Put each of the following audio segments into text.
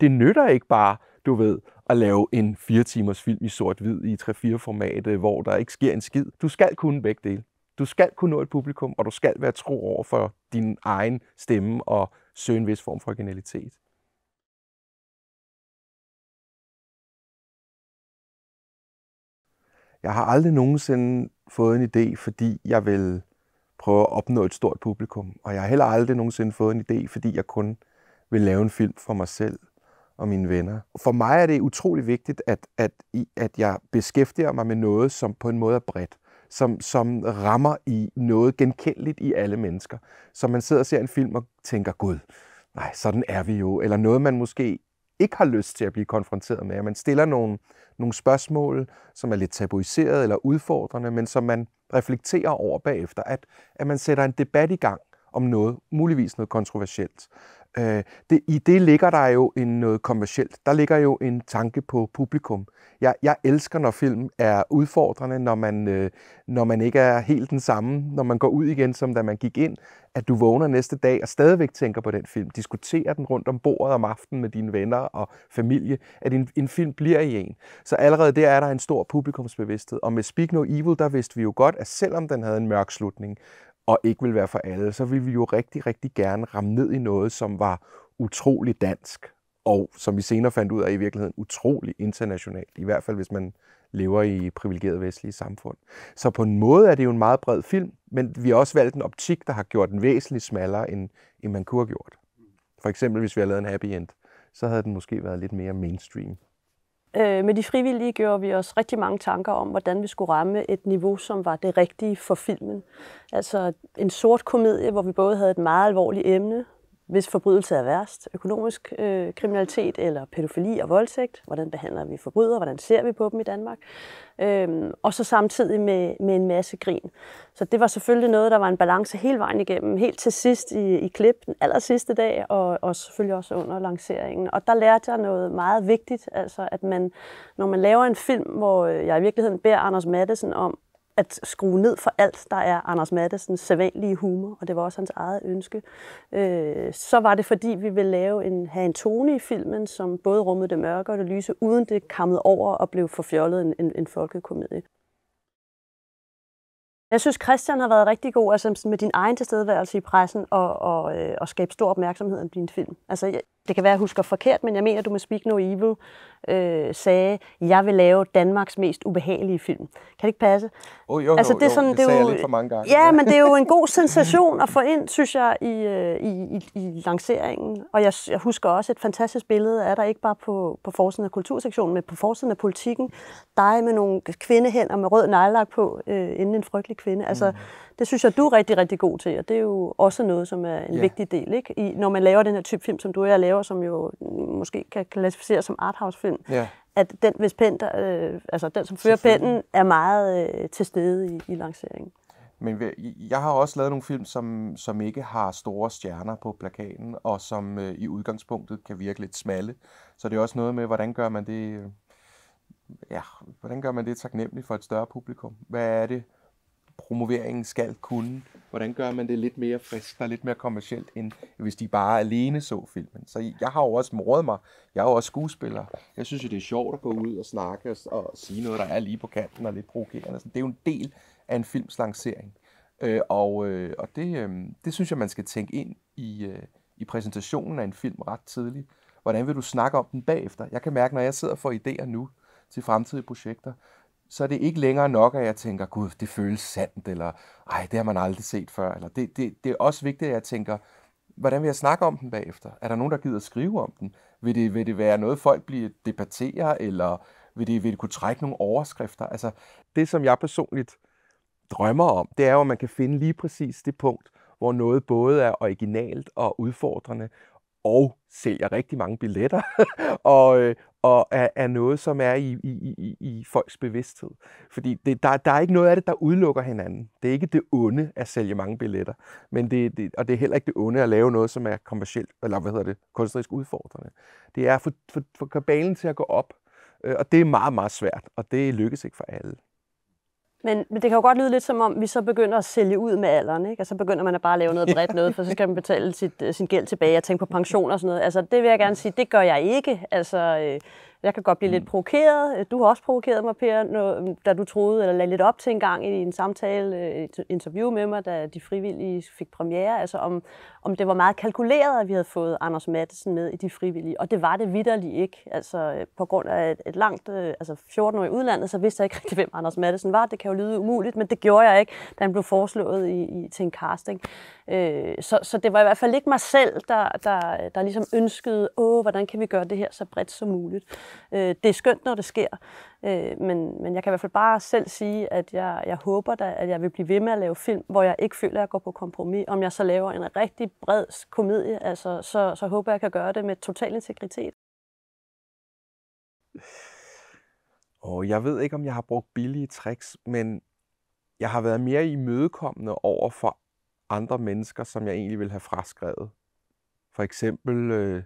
det nytter ikke bare, du ved, at lave en 4 timers film i sort-hvid i 3-4 format, øh, hvor der ikke sker en skid. Du skal kunne begge dele. Du skal kunne nå et publikum, og du skal være tro over for din egen stemme og søge en vis form for originalitet. Jeg har aldrig nogensinde fået en idé, fordi jeg vil prøve at opnå et stort publikum. Og jeg har heller aldrig nogensinde fået en idé, fordi jeg kun vil lave en film for mig selv og mine venner. For mig er det utrolig vigtigt, at, at, at jeg beskæftiger mig med noget, som på en måde er bredt som, som rammer i noget genkendeligt i alle mennesker. Så man sidder og ser en film og tænker, gud, nej, sådan er vi jo. Eller noget, man måske ikke har lyst til at blive konfronteret med. Man stiller nogle, nogle spørgsmål, som er lidt tabuiseret eller udfordrende, men som man reflekterer over bagefter. At, at man sætter en debat i gang om noget, muligvis noget kontroversielt. Øh, det, I det ligger der jo en noget kommercielt. Der ligger jo en tanke på publikum. Jeg, jeg elsker, når film er udfordrende, når man, øh, når man ikke er helt den samme, når man går ud igen, som da man gik ind, at du vågner næste dag og stadigvæk tænker på den film, diskuterer den rundt om bordet om aftenen med dine venner og familie, at en, en film bliver i en. Så allerede der er der en stor publikumsbevidsthed. Og med Speak No Evil, der vidste vi jo godt, at selvom den havde en mørk slutning, og ikke ville være for alle, så ville vi jo rigtig, rigtig gerne ramme ned i noget, som var utrolig dansk, og som vi senere fandt ud af i virkeligheden utrolig internationalt, i hvert fald hvis man lever i privilegerede vestlige samfund. Så på en måde er det jo en meget bred film, men vi har også valgt en optik, der har gjort den væsentligt smallere, end, end man kunne have gjort. For eksempel hvis vi havde lavet en happy end, så havde den måske været lidt mere mainstream. Øh, med de frivillige gjorde vi os rigtig mange tanker om, hvordan vi skulle ramme et niveau, som var det rigtige for filmen. Altså en sort komedie, hvor vi både havde et meget alvorligt emne, hvis forbrydelse er værst, økonomisk øh, kriminalitet eller pædofili og voldtægt, hvordan behandler vi forbrydere, hvordan ser vi på dem i Danmark, øhm, og så samtidig med, med en masse grin. Så det var selvfølgelig noget, der var en balance hele vejen igennem, helt til sidst i, i klip, den aller sidste dag, og, og selvfølgelig også under lanceringen. Og der lærte jeg noget meget vigtigt, altså at man, når man laver en film, hvor øh, jeg i virkeligheden beder Anders Mattesen om at skrue ned for alt, der er Anders Maddessens sædvanlige humor, og det var også hans eget ønske, øh, så var det fordi, vi ville lave en, have en tone i filmen, som både rummede det mørke og det lyse, uden det kammede over og blev forfjollet en, en, en folkekomedie. Jeg synes, Christian har været rigtig god altså, med din egen tilstedeværelse i pressen og, og, øh, og skabe stor opmærksomhed om din film. Altså, jeg, det kan være, at jeg husker forkert, men jeg mener, du med Speak No Evil øh, sagde, jeg vil lave Danmarks mest ubehagelige film. Kan det ikke passe? Oh, jo, jo, altså, det, er sådan, jo, det, det sagde jo, jeg lidt for mange gange. Ja, men det er jo en god sensation at få ind, synes jeg, i, øh, i, i, i lanceringen. Og jeg, jeg husker også et fantastisk billede af dig, ikke bare på, på forsiden af kultursektionen, men på forsiden af politikken. Dig med nogle kvindehænder med rød nejlak på, øh, inden en frygtelig kvinde. Altså, mm. Det synes jeg, du er rigtig, rigtig god til, og det er jo også noget, som er en yeah. vigtig del, ikke? I, når man laver den her type film, som du og jeg laver, laver, som jo måske kan klassificeres som arthouse-film, ja. at den, hvis pen, der, øh, altså den, som fører pennen, er meget øh, til stede i, i lanceringen. Men jeg har også lavet nogle film, som, som ikke har store stjerner på plakaten, og som øh, i udgangspunktet kan virke lidt smalle. Så det er også noget med, hvordan gør man det, øh, ja, hvordan gør man det taknemmeligt for et større publikum? Hvad er det, øh, promoveringen skal kunne. Hvordan gør man det lidt mere frisk og lidt mere kommercielt, end hvis de bare alene så filmen? Så jeg har jo også mordet mig. Jeg er jo også skuespiller. Jeg synes jo, det er sjovt at gå ud og snakke og, og sige noget, der er lige på kanten og lidt provokerende. Det er jo en del af en films lancering. Øh, og øh, og det, øh, det synes jeg, man skal tænke ind i, øh, i præsentationen af en film ret tidligt. Hvordan vil du snakke om den bagefter? Jeg kan mærke, når jeg sidder for idéer nu til fremtidige projekter, så er det ikke længere nok, at jeg tænker, gud, det føles sandt, eller ej, det har man aldrig set før. Eller, det, det, det er også vigtigt, at jeg tænker, hvordan vil jeg snakke om den bagefter? Er der nogen, der gider at skrive om den? Vil det, vil det være noget, folk bliver debatterer, eller vil det, vil det kunne trække nogle overskrifter? Altså, det som jeg personligt drømmer om, det er jo, at man kan finde lige præcis det punkt, hvor noget både er originalt og udfordrende, og sælger rigtig mange billetter, og, øh, og er, er noget, som er i, i, i, i folks bevidsthed. Fordi det, der, der er ikke noget af det, der udelukker hinanden. Det er ikke det onde at sælge mange billetter, men det, det, og det er heller ikke det onde at lave noget, som er kommercielt, eller hvad hedder det, kunstnerisk udfordrende. Det er at for, for få kabalen til at gå op, øh, og det er meget, meget svært, og det lykkes ikke for alle. Men, men det kan jo godt lyde lidt som om, vi så begynder at sælge ud med alderen, ikke? Og så begynder man at bare lave noget bredt noget, for så skal man betale sit, øh, sin gæld tilbage og tænke på pension og sådan noget. Altså, det vil jeg gerne sige, det gør jeg ikke. Altså, øh, jeg kan godt blive mm. lidt provokeret. Du har også provokeret mig, Per, når, da du troede, eller lagde lidt op til en gang i en samtale, øh, et interview med mig, da de frivillige fik premiere, altså om, om det var meget kalkuleret, at vi havde fået Anders Mattesen med i de frivillige. Og det var det vidderligt ikke. Altså øh, på grund af et, et langt, øh, altså 14 år i udlandet, så vidste jeg ikke rigtig, hvem Anders Mattesen var. Det kan jo lyde umuligt, men det gjorde jeg ikke, da han blev foreslået i, i, til en casting. Øh, så, så det var i hvert fald ikke mig selv, der, der, der ligesom ønskede, åh, hvordan kan vi gøre det her så bredt som muligt. Øh, det er skønt, når det sker, øh, men, men jeg kan i hvert fald bare selv sige, at jeg, jeg håber da, at jeg vil blive ved med at lave film, hvor jeg ikke føler, at jeg går på kompromis. Om jeg så laver en rigtig bred komedie, altså, så, så håber jeg, at jeg kan gøre det med total integritet. Og jeg ved ikke, om jeg har brugt billige tricks, men jeg har været mere imødekommende over for andre mennesker, som jeg egentlig vil have fraskrevet. For eksempel øh,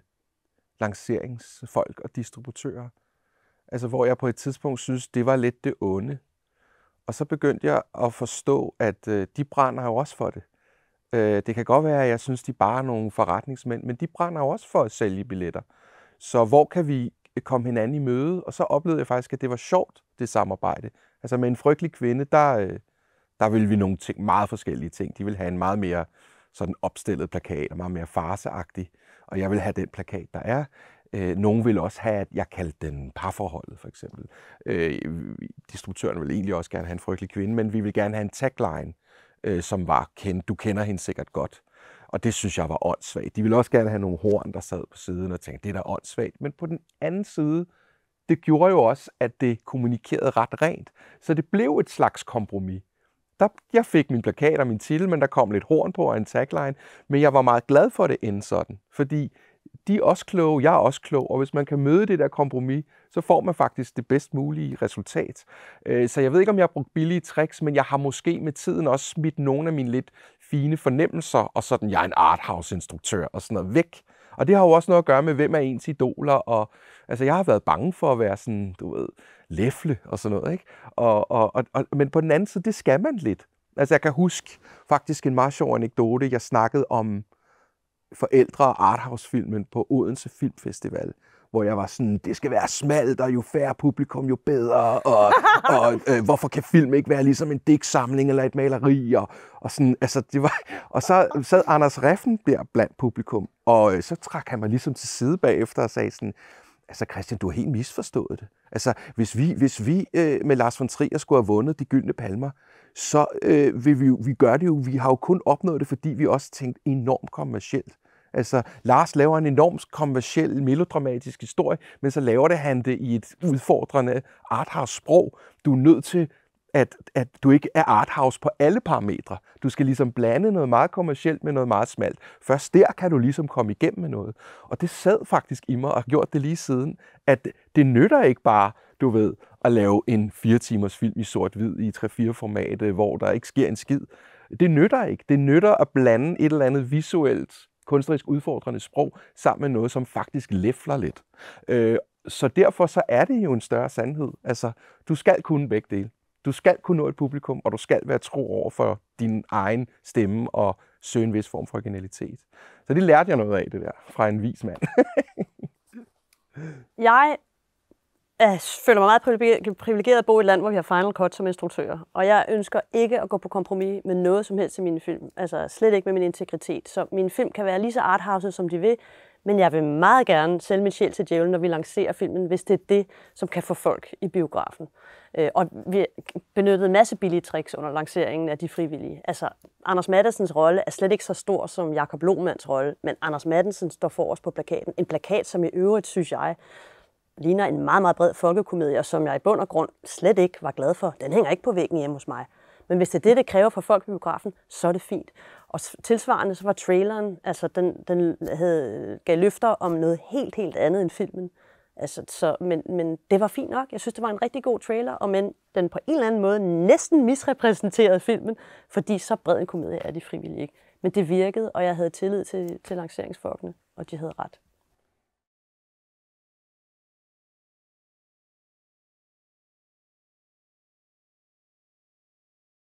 lanceringsfolk og distributører. Altså hvor jeg på et tidspunkt synes, det var lidt det onde. Og så begyndte jeg at forstå, at øh, de brænder jo også for det. Øh, det kan godt være, at jeg synes, de bare er nogle forretningsmænd, men de brænder jo også for at sælge billetter. Så hvor kan vi øh, komme hinanden i møde? Og så oplevede jeg faktisk, at det var sjovt, det samarbejde. Altså med en frygtelig kvinde, der, øh, der ville vi nogle ting, meget forskellige ting. De ville have en meget mere sådan opstillet plakat, og meget mere farseagtig. Øh, og jeg vil have den plakat, der er. Nogle øh, nogen vil også have, at jeg kaldte den parforholdet, for eksempel. Øh, distributøren vil egentlig også gerne have en frygtelig kvinde, men vi vil gerne have en tagline, øh, som var, du kender hende sikkert godt. Og det synes jeg var åndssvagt. De ville også gerne have nogle horn, der sad på siden og tænkte, det er da åndssvagt. Men på den anden side, det gjorde jo også, at det kommunikerede ret rent. Så det blev et slags kompromis der, jeg fik min plakat og min titel, men der kom lidt horn på og en tagline. Men jeg var meget glad for, at det endte sådan, fordi de er også kloge, jeg er også klog, og hvis man kan møde det der kompromis, så får man faktisk det bedst mulige resultat. Øh, så jeg ved ikke, om jeg har brugt billige tricks, men jeg har måske med tiden også smidt nogle af mine lidt fine fornemmelser, og sådan, jeg er en arthouse-instruktør og sådan noget væk, og det har jo også noget at gøre med, hvem er ens idoler. Og, altså, jeg har været bange for at være sådan, du ved, læfle og sådan noget. Ikke? Og, og, og, og, men på den anden side, det skal man lidt. Altså, jeg kan huske faktisk en meget sjov anekdote. Jeg snakkede om forældre og arthouse-filmen på Odense Filmfestival hvor jeg var sådan, det skal være smalt, og jo færre publikum, jo bedre, og, og øh, hvorfor kan film ikke være ligesom en digtsamling eller et maleri, og, og sådan, altså det var, og så sad Anders Reffen der blandt publikum, og øh, så trak han mig ligesom til side bagefter og sagde sådan, altså Christian, du har helt misforstået det. Altså, hvis vi, hvis vi øh, med Lars von Trier skulle have vundet de gyldne palmer, så øh, vil vi, vi gør det jo, vi har jo kun opnået det, fordi vi også tænkt enormt kommercielt. Altså, Lars laver en enormt kommersiel, melodramatisk historie, men så laver det han det i et udfordrende arthouse sprog. Du er nødt til at, at du ikke er arthouse på alle parametre. Du skal ligesom blande noget meget kommercielt med noget meget smalt. Først der kan du ligesom komme igennem med noget. Og det sad faktisk i mig og gjort det lige siden, at det nytter ikke bare, du ved, at lave en fire timers film i sort-hvid i 3-4 format, hvor der ikke sker en skid. Det nytter ikke. Det nytter at blande et eller andet visuelt kunstnerisk udfordrende sprog sammen med noget, som faktisk læfler lidt. Øh, så derfor så er det jo en større sandhed. Altså, du skal kunne begge dele. Du skal kunne nå et publikum, og du skal være tro over for din egen stemme og søge en vis form for originalitet. Så det lærte jeg noget af det der fra en vis mand. jeg jeg føler mig meget privilegeret at bo i et land, hvor vi har Final Cut som instruktører. Og jeg ønsker ikke at gå på kompromis med noget som helst i mine film. Altså slet ikke med min integritet. Så mine film kan være lige så arthouse, som de vil. Men jeg vil meget gerne sælge min sjæl til djævlen, når vi lancerer filmen, hvis det er det, som kan få folk i biografen. Øh, og vi benyttede en masse billige tricks under lanceringen af de frivillige. Altså, Anders Mattesens rolle er slet ikke så stor som Jakob Lomands rolle, men Anders Mattensen står for os på plakaten. En plakat, som i øvrigt, synes jeg, ligner en meget, meget bred folkekomedie, som jeg i bund og grund slet ikke var glad for. Den hænger ikke på væggen hjemme hos mig. Men hvis det er det, det kræver for folk i biografen, så er det fint. Og tilsvarende så var traileren, altså den, den havde, gav løfter om noget helt, helt andet end filmen. Altså, så, men, men det var fint nok. Jeg synes, det var en rigtig god trailer, og men den på en eller anden måde næsten misrepræsenterede filmen, fordi så bred en komedie er de frivillige ikke. Men det virkede, og jeg havde tillid til, til lanceringsfolkene, og de havde ret.